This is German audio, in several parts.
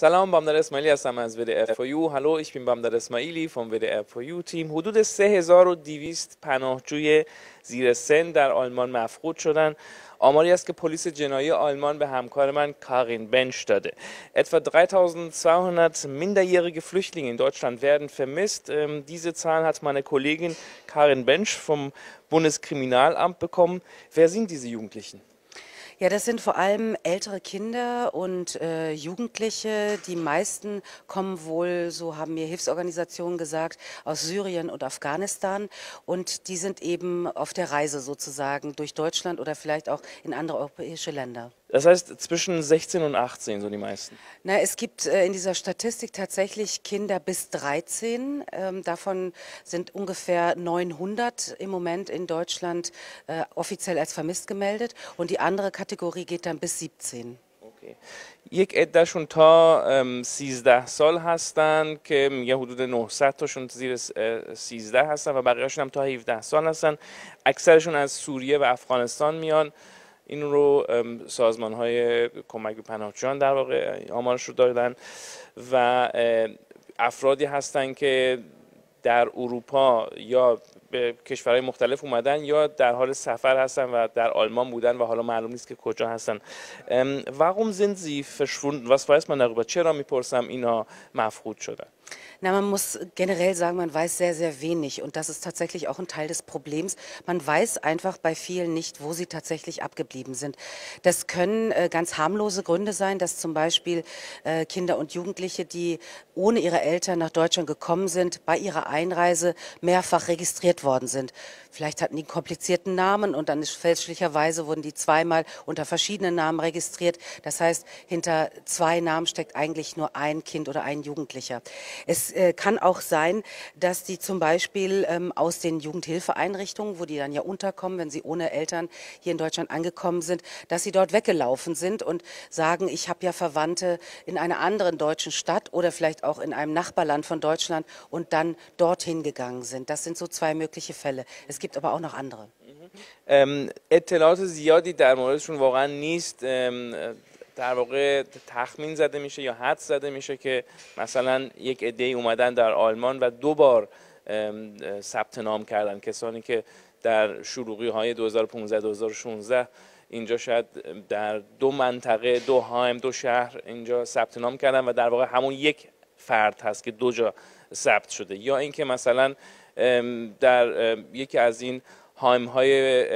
سلام بامداد اسماعیلی هستم از WDF for You هلو ich bin بامداد اسماعیلی vom WDF for You تیم حدود 3200 پناهجوی زیر سن در آلمان مفقود شدند آماری است که پلیس جنایی آلمان به همکار من کارین بنش داده. Etwa 3200 minderjährige Flüchtlinge in Deutschland werden vermisst. Ähm, diese Zahl hat meine Kollegin Karin Bensch vom Bundeskriminalamt bekommen. Wer sind diese Jugendlichen? Ja, das sind vor allem ältere Kinder und äh, Jugendliche. Die meisten kommen wohl, so haben mir Hilfsorganisationen gesagt, aus Syrien und Afghanistan. Und die sind eben auf der Reise sozusagen durch Deutschland oder vielleicht auch in andere europäische Länder. Das heißt zwischen 16 und 18, so die meisten. Na, es gibt äh, in dieser Statistik tatsächlich Kinder bis 13. Ähm, davon sind ungefähr 900 im Moment in Deutschland äh, offiziell als vermisst gemeldet. Und die andere Kategorie geht dann bis 17. یک عدهشون تا 13 سال هستن که میگه حدود 900 تاشون زیر 13 هستن و بقیهشون هم تا 17 سال هستن اکثرشون از سوریه و افغانستان میان این رو سازمان های کمک به پناهجویان در واقع آمارش رو دادن و افرادی هستند که در اروپا یا به کشورهای مختلف اومدن یا در حال سفر هستن و در آلمان بودن و حالا معلوم نیست که کجا هستن warum sind sie verschwunden was weiß man darüber چرا میپرسم اینا مفقود شدن Na, man muss generell sagen, man weiß sehr, sehr wenig. Und das ist tatsächlich auch ein Teil des Problems. Man weiß einfach bei vielen nicht, wo sie tatsächlich abgeblieben sind. Das können äh, ganz harmlose Gründe sein, dass zum Beispiel äh, Kinder und Jugendliche, die ohne ihre Eltern nach Deutschland gekommen sind, bei ihrer Einreise mehrfach registriert produziert worden sind. Vielleicht hatten die einen komplizierten Namen und dann ist fälschlicherweise wurden die zweimal unter verschiedenen Namen registriert. Das heißt, hinter zwei Namen steckt eigentlich nur ein Kind oder ein Jugendlicher. Es äh, kann auch sein, dass die zum Beispiel ähm, aus den Jugendhilfeeinrichtungen, wo die dann ja unterkommen, wenn sie ohne Eltern hier in Deutschland angekommen sind, dass sie dort weggelaufen sind und sagen, ich habe ja Verwandte in einer anderen deutschen Stadt oder vielleicht auch in einem Nachbarland von Deutschland und dann dorthin gegangen sind. Das sind so zwei Möglichkeiten. mögliche Fälle. Es gibt aber auch noch andere. Ähm, اطلاعات زیادی در موردشون واقعا نیست در واقع تخمین زده میشه یا حد زده میشه که مثلا یک عده اومدن در آلمان و دو بار ثبت نام کردن کسانی که در شروعی های 2015-2016 اینجا شاید در دو منطقه دو هایم دو شهر اینجا ثبت نام کردن و در واقع همون یک فرد هست که دو جا ثبت شده یا اینکه مثلا در یکی از این هایم های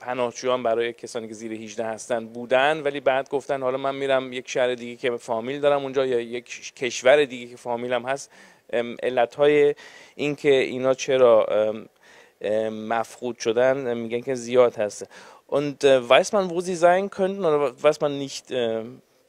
پناهجویان برای کسانی که زیر 18 هستن بودن ولی بعد گفتن حالا من میرم یک شهر دیگه که فامیل دارم اونجا یا یک کشور دیگه که فامیلم هست علت های این که اینا چرا مفقود شدن میگن که زیاد هست und weiß man wo sie sein könnten oder weiß man nicht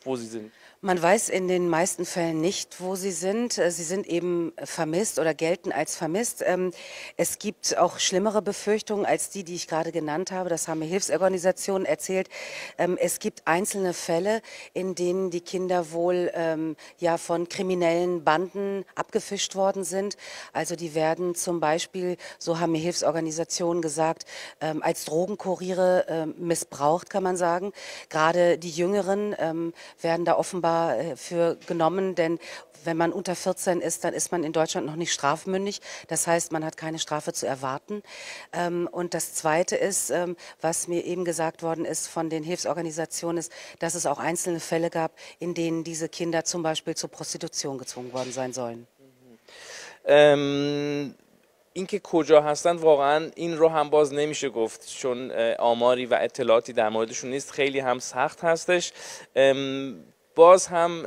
wo sie sind Man weiß in den meisten Fällen nicht, wo sie sind. Äh, sie sind eben vermisst oder gelten als vermisst. Ähm, es gibt auch schlimmere Befürchtungen als die, die ich gerade genannt habe. Das haben mir Hilfsorganisationen erzählt. Ähm, es gibt einzelne Fälle, in denen die Kinder wohl ähm, ja von kriminellen Banden abgefischt worden sind. Also die werden zum Beispiel, so haben mir Hilfsorganisationen gesagt, als Drogenkuriere missbraucht, kann man sagen. Gerade die Jüngeren werden da offenbar offenbar äh, für genommen, denn wenn man unter 14 ist, dann ist man in Deutschland noch nicht strafmündig. Das heißt, man hat keine Strafe zu erwarten. Ähm, und das Zweite ist, ähm, was mir eben gesagt worden ist von den Hilfsorganisationen, ist, dass es auch einzelne Fälle gab, in denen diese Kinder zum Beispiel zur Prostitution gezwungen worden sein sollen. Ähm اینکه کجا هستن واقعا این رو هم باز نمیشه گفت چون آماری و اطلاعاتی در موردشون نیست خیلی هم سخت هستش باز هم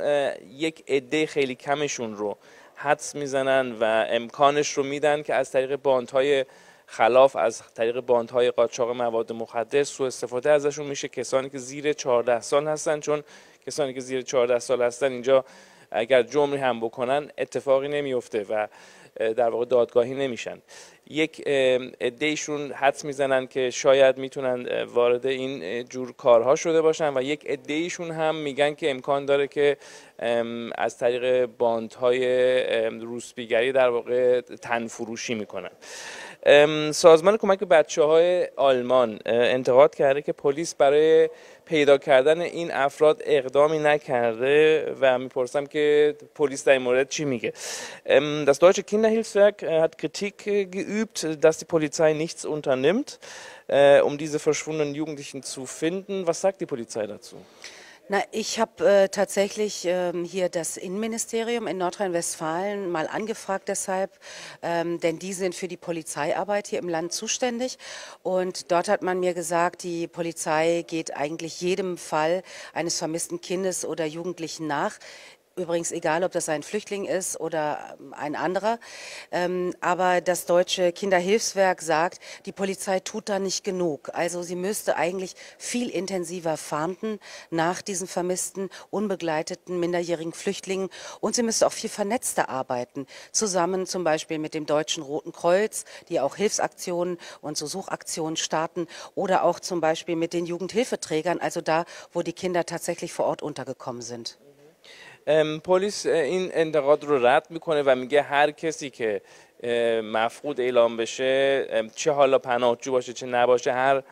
یک عده خیلی کمشون رو حدس میزنن و امکانش رو میدن که از طریق باندهای خلاف از طریق باندهای قاچاق مواد مخدر سوء استفاده ازشون میشه کسانی که زیر 14 سال هستن چون کسانی که زیر 14 سال هستن اینجا اگر جمعی هم بکنن اتفاقی نمیفته و در واقع دادگاهی نمیشن یک عدهشون حدس میزنن که شاید میتونن وارد این جور کارها شده باشن و یک عدهشون هم میگن که امکان داره که از طریق باندهای روسبیگری در واقع تنفروشی میکنن سازمان کمک به بچه های آلمان انتقاد کرده که پلیس برای پیدا کردن این افراد اقدامی نکرده و میپرسم که پلیس در این مورد چی میگه دستورات کینه Kinderhilfswerk هات کریتیک geübt, dass die Polizei nichts unternimmt, äh, um diese verschwundenen Jugendlichen zu finden. Was sagt die Polizei dazu? Na, ich habe äh, tatsächlich ähm, hier das Innenministerium in Nordrhein-Westfalen mal angefragt deshalb, ähm, denn die sind für die Polizeiarbeit hier im Land zuständig. Und dort hat man mir gesagt, die Polizei geht eigentlich jedem Fall eines vermissten Kindes oder Jugendlichen nach. Übrigens egal, ob das ein Flüchtling ist oder ähm, ein anderer. Ähm, aber das deutsche Kinderhilfswerk sagt, die Polizei tut da nicht genug. Also sie müsste eigentlich viel intensiver fahnden nach diesen vermissten, unbegleiteten, minderjährigen Flüchtlingen. Und sie müsste auch viel vernetzter arbeiten. Zusammen zum Beispiel mit dem Deutschen Roten Kreuz, die auch Hilfsaktionen und so Suchaktionen starten. Oder auch zum Beispiel mit den Jugendhilfeträgern, also da, wo die Kinder tatsächlich vor Ort untergekommen sind. پلیس این انتقاد رو رد میکنه و میگه هر کسی که مفقود اعلام بشه چه حالا پناهجو باشه چه نباشه هر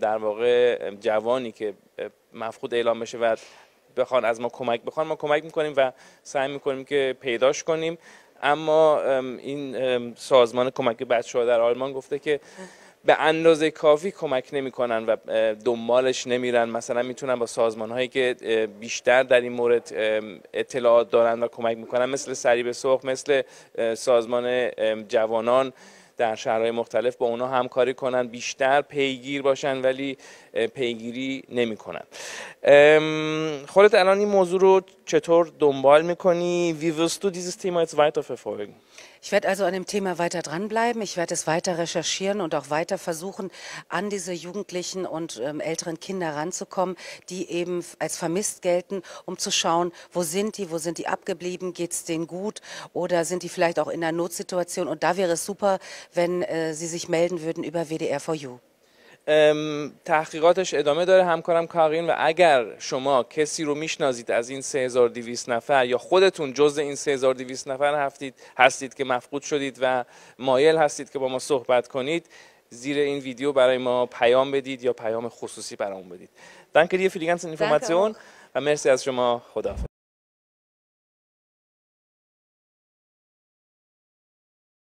در واقع جوانی که مفقود اعلام بشه و بخوان از ما کمک بخوان ما کمک میکنیم و سعی میکنیم که پیداش کنیم اما این سازمان کمک بچه ها در آلمان گفته که به اندازه کافی کمک نمیکنن و دنبالش نمیرن مثلا میتونن با سازمان هایی که بیشتر در این مورد اطلاعات دارن و کمک میکنن مثل سریب سرخ مثل سازمان جوانان در شهرهای مختلف با اونا همکاری کنن بیشتر پیگیر باشن ولی پیگیری نمیکنن خودت الان این موضوع رو چطور دنبال میکنی We Ich werde also an dem Thema weiter dranbleiben. Ich werde es weiter recherchieren und auch weiter versuchen, an diese Jugendlichen und ähm, älteren Kinder ranzukommen, die eben als vermisst gelten, um zu schauen, wo sind die, wo sind die abgeblieben, geht es denen gut oder sind die vielleicht auch in einer Notsituation. Und da wäre es super, wenn äh, sie sich melden würden über WDR4U. تحقیقاتش ادامه داره همکارم کاغین و اگر شما کسی رو میشنازید از این 3200 نفر یا خودتون جز این 3200 نفر هفتید هستید که مفقود شدید و مایل هستید که با ما صحبت کنید زیر این ویدیو برای ما پیام بدید یا پیام خصوصی برامون بدید. دنکریه فیلیگنس این و مرسی از شما خداحافظ.